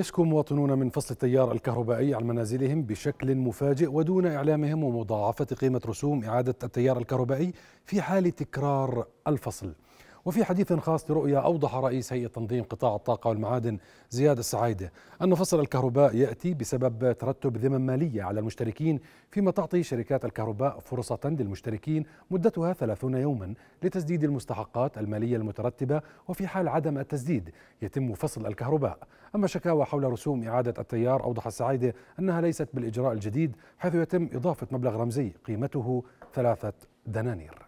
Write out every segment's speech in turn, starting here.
يشكو مواطنون من فصل التيار الكهربائي عن منازلهم بشكل مفاجئ ودون إعلامهم ومضاعفة قيمة رسوم إعادة التيار الكهربائي في حال تكرار الفصل وفي حديث خاص لرؤيا أوضح رئيس هيئة تنظيم قطاع الطاقة والمعادن زياد السعيدة أن فصل الكهرباء يأتي بسبب ترتب ذمم مالية على المشتركين فيما تعطي شركات الكهرباء فرصة للمشتركين مدتها 30 يوما لتسديد المستحقات المالية المترتبة وفي حال عدم التسديد يتم فصل الكهرباء أما شكاوى حول رسوم إعادة التيار أوضح السعيدة أنها ليست بالإجراء الجديد حيث يتم إضافة مبلغ رمزي قيمته ثلاثة دنانير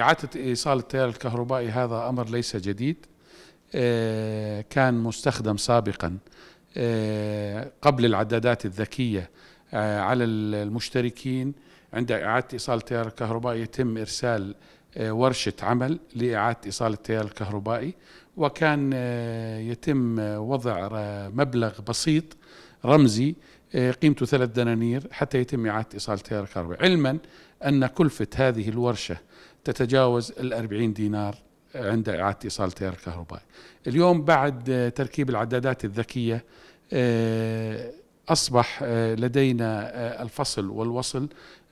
إعادة إيصال التيار الكهربائي هذا أمر ليس جديد آه، كان مستخدم سابقا آه، قبل العدادات الذكية آه، على المشتركين عند إعادة إيصال التيار الكهربائي يتم إرسال ورشة عمل لإعادة إيصال التيار الكهربائي وكان يتم وضع مبلغ بسيط رمزي قيمته ثلاث دنانير حتى يتم إعادة إيصال التيار الكهربائي علما أن كلفة هذه الورشة تتجاوز الأربعين دينار عند إعادة إيصال تيار الكهربائي اليوم بعد تركيب العدادات الذكية آه، أصبح آه، لدينا آه، الفصل والوصل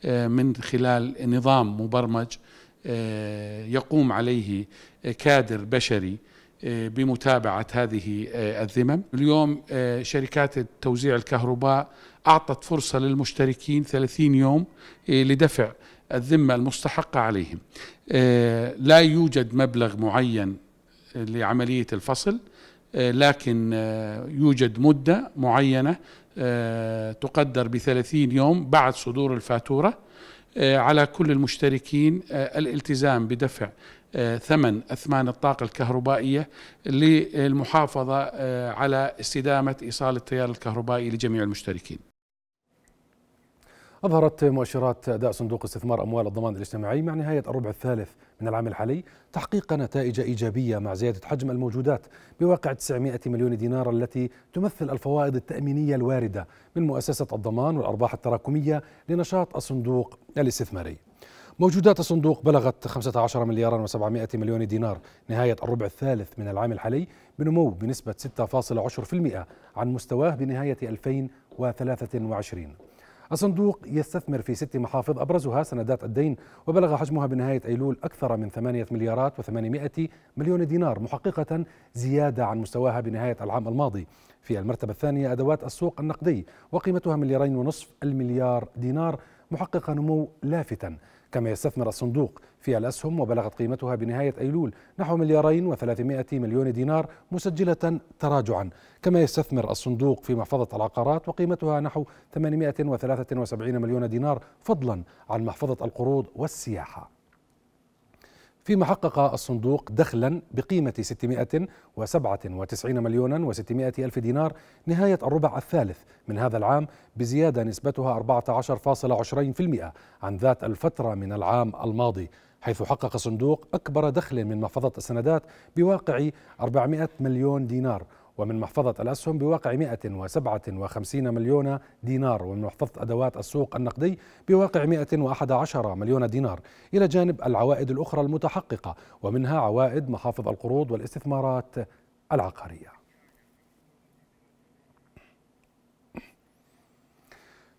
من خلال نظام مبرمج يقوم عليه كادر بشري بمتابعة هذه الذمم اليوم شركات توزيع الكهرباء أعطت فرصة للمشتركين 30 يوم لدفع الذمة المستحقة عليهم آه، لا يوجد مبلغ معين آه، لعملية الفصل آه، لكن يوجد مدة معينة تقدر بثلاثين يوم بعد صدور الفاتورة على كل المشتركين الالتزام بدفع ثمن أثمان الطاقة الكهربائية للمحافظة على استدامة إيصال التيار الكهربائي لجميع المشتركين أظهرت مؤشرات أداء صندوق استثمار أموال الضمان الاجتماعي مع نهاية الربع الثالث من العام الحالي تحقيق نتائج إيجابية مع زيادة حجم الموجودات بواقع 900 مليون دينار التي تمثل الفوائد التأمينية الواردة من مؤسسة الضمان والأرباح التراكمية لنشاط الصندوق الاستثماري موجودات الصندوق بلغت 15 مليار و700 مليون دينار نهاية الربع الثالث من العام الحالي بنمو بنسبة 6.10% عن مستواه بنهاية 2023 الصندوق يستثمر في ست محافظ أبرزها سندات الدين وبلغ حجمها بنهاية أيلول أكثر من 8 مليارات و800 مليون دينار محققة زيادة عن مستواها بنهاية العام الماضي في المرتبة الثانية أدوات السوق النقدي وقيمتها مليارين ونصف المليار دينار محققة نمو لافتا كما يستثمر الصندوق في الأسهم وبلغت قيمتها بنهاية أيلول نحو مليارين وثلاثمائة مليون دينار مسجلة تراجعا كما يستثمر الصندوق في محفظة العقارات وقيمتها نحو 873 مليون دينار فضلا عن محفظة القروض والسياحة فيما حقق الصندوق دخلا بقيمة 697 مليون و600 ألف دينار نهاية الربع الثالث من هذا العام بزيادة نسبتها 14.20% عن ذات الفترة من العام الماضي حيث حقق الصندوق أكبر دخل من محفظة السندات بواقع 400 مليون دينار ومن محفظة الأسهم بواقع 157 مليون دينار ومن محفظة أدوات السوق النقدي بواقع 111 مليون دينار إلى جانب العوائد الأخرى المتحققة ومنها عوائد محافظ القروض والاستثمارات العقارية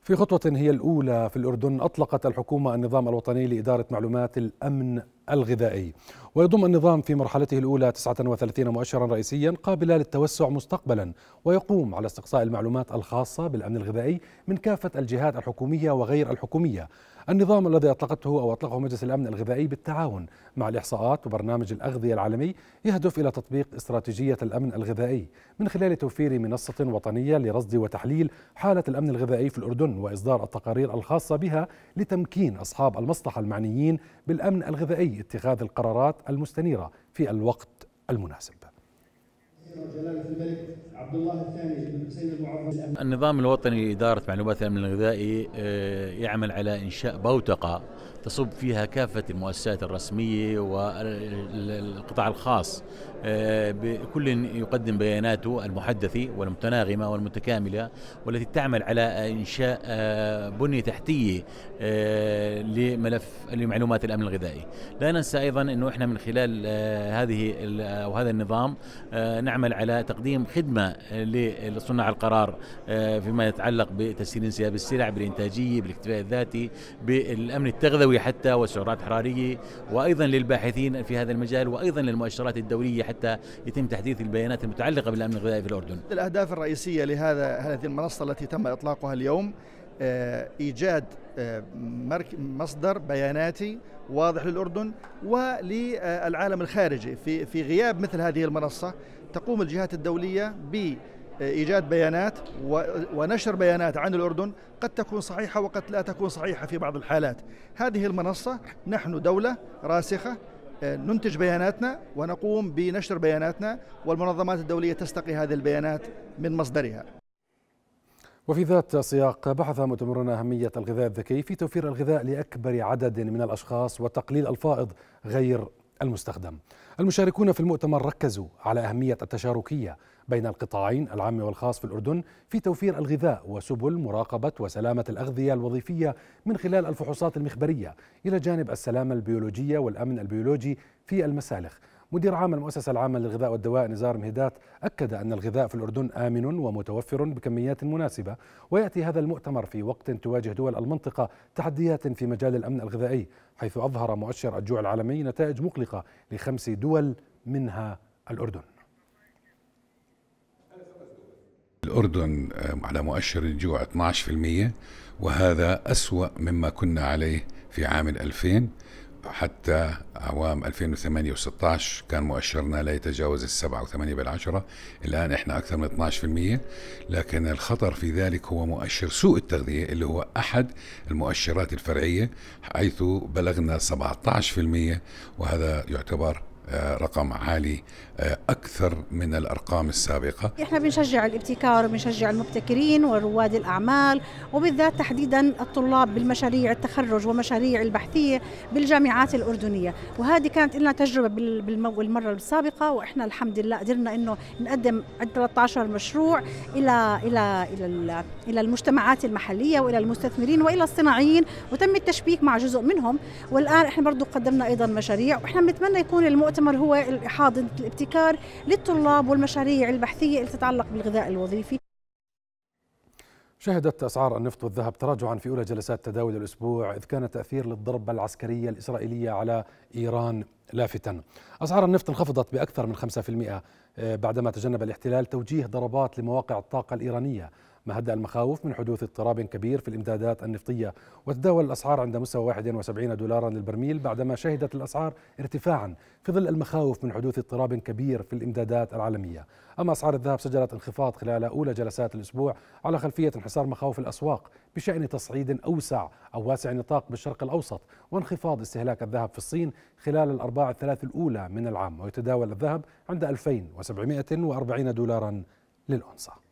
في خطوة هي الأولى في الأردن أطلقت الحكومة النظام الوطني لإدارة معلومات الأمن الغذائي ويضم النظام في مرحلته الأولى 39 مؤشرا رئيسيا قابلة للتوسع مستقبلا ويقوم على استقصاء المعلومات الخاصة بالأمن الغذائي من كافة الجهات الحكومية وغير الحكومية النظام الذي أطلقته أو أطلقه مجلس الأمن الغذائي بالتعاون مع الإحصاءات وبرنامج الأغذية العالمي يهدف إلى تطبيق استراتيجية الأمن الغذائي من خلال توفير منصة وطنية لرصد وتحليل حالة الأمن الغذائي في الأردن وإصدار التقارير الخاصة بها لتمكين أصحاب المصلحة المعنيين بالأمن الغذائي اتخاذ القرارات المستنيرة في الوقت المناسب النظام الوطني لإدارة معلومات الأمن الغذائي آه، يعمل على إنشاء بوتقة تصب فيها كافة المؤسسات الرسمية والقطاع الخاص آه، بكل يقدم بياناته المحدثة والمتناغمة والمتكاملة والتي تعمل على إنشاء آه، بنية تحتية آه، لملف لمعلومات الأمن الغذائي لا ننسى أيضا أنه إحنا من خلال هذه أو هذا النظام نعمل على تقديم خدمة لصناع القرار فيما يتعلق بتسهيل انسياب السلع بالإنتاجية بالاكتفاء الذاتي بالأمن التغذوي حتى والسعرات الحرارية وأيضا للباحثين في هذا المجال وأيضا للمؤشرات الدولية حتى حتى يتم تحديث البيانات المتعلقة بالأمن الغذائي في الأردن الأهداف الرئيسية لهذا هذه المنصة التي تم إطلاقها اليوم آه، إيجاد آه، مصدر بياناتي واضح للأردن وللعالم الخارجي في في غياب مثل هذه المنصة تقوم الجهات الدولية ب ايجاد بيانات ونشر بيانات عن الاردن قد تكون صحيحه وقد لا تكون صحيحه في بعض الحالات. هذه المنصه نحن دوله راسخه آه، ننتج بياناتنا ونقوم بنشر بياناتنا والمنظمات الدولية تستقي هذه البيانات من مصدرها وفي ذات السياق بحث مؤتمرنا أهمية الغذاء الذكي في توفير الغذاء لأكبر عدد من الأشخاص وتقليل الفائض غير المستخدم المشاركون في المؤتمر ركزوا على أهمية التشاركية بين القطاعين العام والخاص في الأردن في توفير الغذاء وسبل مراقبة وسلامة الأغذية الوظيفية من خلال الفحوصات المخبرية إلى جانب السلامة البيولوجية والأمن البيولوجي في المسالخ مدير عام المؤسسة العامة للغذاء والدواء نزار مهدات أكد أن الغذاء في الأردن آمن ومتوفر بكميات مناسبة ويأتي هذا المؤتمر في وقت تواجه دول المنطقة تحديات في مجال الأمن الغذائي حيث أظهر مؤشر الجوع العالمي نتائج مقلقة لخمس دول منها الأردن الأردن آه، على مؤشر الجوع 12% وهذا أسوأ مما كنا عليه في عام 2000 حتى عوام 2008 و16 كان مؤشرنا لا يتجاوز السبعة وثمانية بالعشرة الآن إحنا أكثر من 12% لكن الخطر في ذلك هو مؤشر سوء التغذية اللي هو أحد المؤشرات الفرعية حيث بلغنا 17% وهذا يعتبر آه، رقم عالي آه، اكثر من الارقام السابقه. احنا بنشجع الابتكار وبنشجع المبتكرين ورواد الاعمال وبالذات تحديدا الطلاب بالمشاريع التخرج ومشاريع البحثيه بالجامعات الاردنيه، وهذه كانت لنا تجربه بالمره السابقه واحنا الحمد لله قدرنا انه نقدم 13 مشروع الى الى الى الى المجتمعات المحليه والى المستثمرين والى الصناعيين وتم التشبيك مع جزء منهم والان احنا برضه قدمنا ايضا مشاريع واحنا بنتمنى يكون المؤتمر المؤتمر هو حاضنة الابتكار للطلاب والمشاريع البحثية اللي تتعلق بالغذاء الوظيفي شهدت أسعار النفط والذهب تراجعا في أولى جلسات تداول الأسبوع إذ كان تأثير للضربة العسكرية الإسرائيلية على إيران لافتا أسعار النفط انخفضت بأكثر من 5% آه، بعدما تجنب الاحتلال توجيه ضربات لمواقع الطاقة الإيرانية ما هدأ المخاوف من حدوث اضطراب كبير في الإمدادات النفطية وتداول الأسعار عند مستوى 71 دولارا للبرميل بعدما شهدت الأسعار ارتفاعا في ظل المخاوف من حدوث اضطراب كبير في الإمدادات العالمية أما أسعار الذهب سجلت انخفاض خلال أولى جلسات الأسبوع على خلفية انحسار مخاوف الأسواق بشأن تصعيد أوسع أو واسع نطاق بالشرق الأوسط وانخفاض استهلاك الذهب في الصين خلال الأرباع الثلاث الأولى من العام ويتداول الذهب عند 2740 دولارا للأونصة